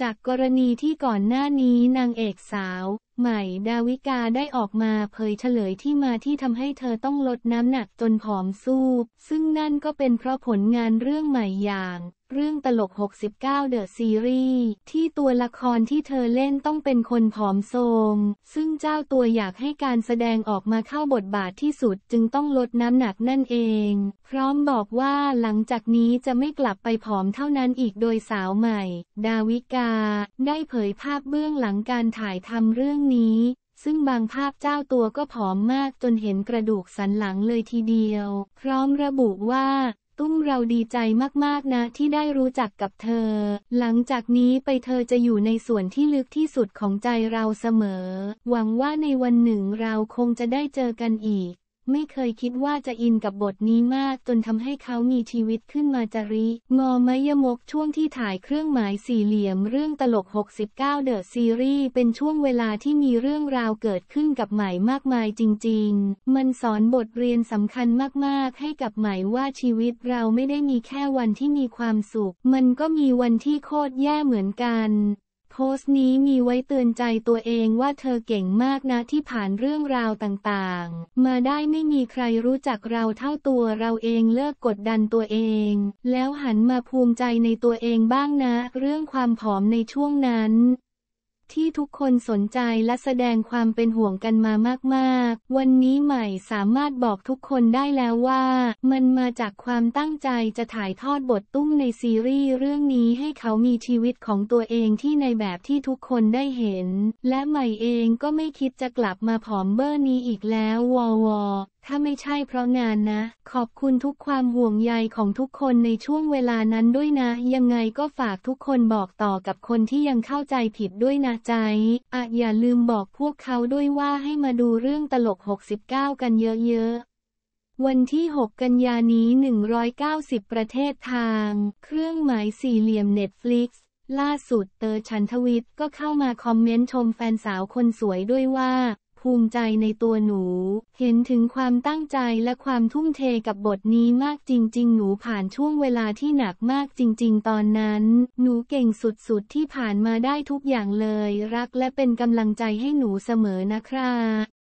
จากกรณีที่ก่อนหน้านี้นางเอกสาวใหม่ดาวิกาได้ออกมาเผยเฉลยที่มาที่ทำให้เธอต้องลดน้ำหนักจนผอมซูบ ซึ่งนั่นก็เป็นเพราะผลงานเรื่องใหม่อย่าง เรื่องตลก69ดอะซีรีส์ ที่ตัวละครที่เธอเล่นต้องเป็นคนผอมโทมซึ่งเจ้าตัวอยากให้การแสดงออกมาเข้าบทบาทที่สุดจึงต้องลดน้ำหนักนั่นเอง พร้อมบอกว่าหลังจากนี้จะไม่กลับไปผอมเท่านั้นอีกโดยสาวใหม่ ดาวิกา ได้เผยภาพเบื้องหลังการถ่ายทำเรื่องนี้ซึ่งบางภาพเจ้าตัวก็ผอมมากจนเห็นกระดูกสันหลังเลยทีเดียว พร้อมระบุว่า ตุ้มเราดีใจมากๆนะที่ได้รู้จักกับเธอ หลังจากนี้ไปเธอจะอยู่ในส่วนที่ลึกที่สุดของใจเราเสมอ หวังว่าในวันหนึ่งเราคงจะได้เจอกันอีกไม่เคยคิดว่าจะอินกับบทนี้มากจนทำให้เขามีชีวิตขึ้นมาจริงอมยมก ช่วงที่ถ่ายเครื่องหมายสี่เหลี่ยม เรื่องตลก 69เดอะซีรีส์เป็นช่วงเวลาที่มีเรื่องราวเกิดขึ้นกับใหม่มากมายจริง ๆ มันสอนบทเรียนสำคัญมากๆ ให้กับใหม่ว่าชีวิตเราไม่ได้มีแค่วันที่มีความสุข มันก็มีวันที่โคตรแย่เหมือนกันโพสต์นี้มีไว้เตือนใจตัวเองว่าเธอเก่งมากนะที่ผ่านเรื่องราวต่างๆ มาได้ไม่มีใครรู้จักเราเท่าตัวเราเองเลิกกดดันตัวเองแล้วหันมาภูมิใจในตัวเองบ้างนะเรื่องความผอมในช่วงนั้นที่ทุกคนสนใจและแสดงความเป็นห่วงกันมามาก ๆ วันนี้ใหม่สามารถบอกทุกคนได้แล้วว่า มันมาจากความตั้งใจจะถ่ายทอดบทตุ้มในซีรีส์เรื่องนี้ให้เขามีชีวิตของตัวเองที่ในแบบที่ทุกคนได้เห็น และใหม่เองก็ไม่คิดจะกลับมาผอมเบอร์นี้อีกแล้ววอวอถ้าไม่ใช่เพราะงานนะ ขอบคุณทุกความห่วงใยของทุกคนในช่วงเวลานั้นด้วยนะ ยังไงก็ฝากทุกคนบอกต่อกับคนที่ยังเข้าใจผิดด้วยนะใจอะอย่าลืมบอกพวกเขาด้วยว่าให้มาดูเรื่องตลก 69 กันเยอะๆวันที่ 6 กันยานี้ 190 ประเทศทาง เครื่องหมายสี่เหลี่ยม Netflix ล่าสุดเตอร์ชันทวิตก็เข้ามาคอมเมนต์ชมแฟนสาวคนสวยด้วยว่าภูมิใจในตัวหนู เห็นถึงความตั้งใจและความทุ่มเทกับบทนี้มากจริง ๆ หนูผ่านช่วงเวลาที่หนักมากจริง ๆ ตอนนั้น หนูเก่งสุด ๆ ที่ผ่านมาได้ทุกอย่างเลย รักและเป็นกำลังใจให้หนูเสมอนะครับ